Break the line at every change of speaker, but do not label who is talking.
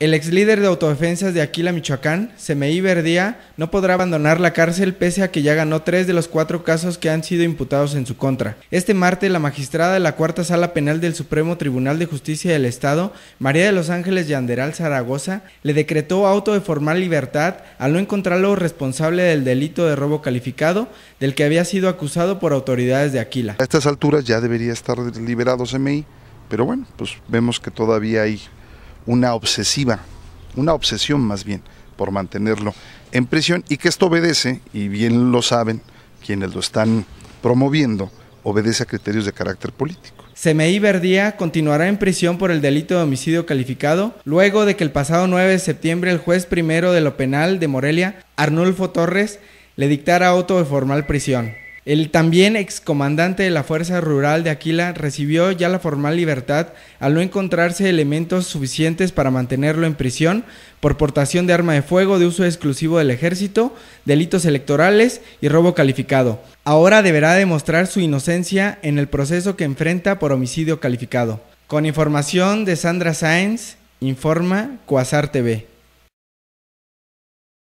El ex líder de autodefensas de Aquila, Michoacán, Semeí Verdía, no podrá abandonar la cárcel pese a que ya ganó tres de los cuatro casos que han sido imputados en su contra. Este martes, la magistrada de la Cuarta Sala Penal del Supremo Tribunal de Justicia del Estado, María de los Ángeles Yanderal Zaragoza, le decretó auto de formal libertad al no encontrarlo responsable del delito de robo calificado del que había sido acusado por autoridades de Aquila.
A estas alturas ya debería estar liberado Semeí, pero bueno, pues vemos que todavía hay una obsesiva, una obsesión más bien, por mantenerlo en prisión y que esto obedece, y bien lo saben quienes lo están promoviendo, obedece a criterios de carácter político.
Semeí Verdía continuará en prisión por el delito de homicidio calificado luego de que el pasado 9 de septiembre el juez primero de lo penal de Morelia, Arnulfo Torres, le dictara auto de formal prisión. El también excomandante de la Fuerza Rural de Aquila recibió ya la formal libertad al no encontrarse elementos suficientes para mantenerlo en prisión por portación de arma de fuego de uso exclusivo del ejército, delitos electorales y robo calificado. Ahora deberá demostrar su inocencia en el proceso que enfrenta por homicidio calificado. Con información de Sandra Sáenz, informa Cuasar TV.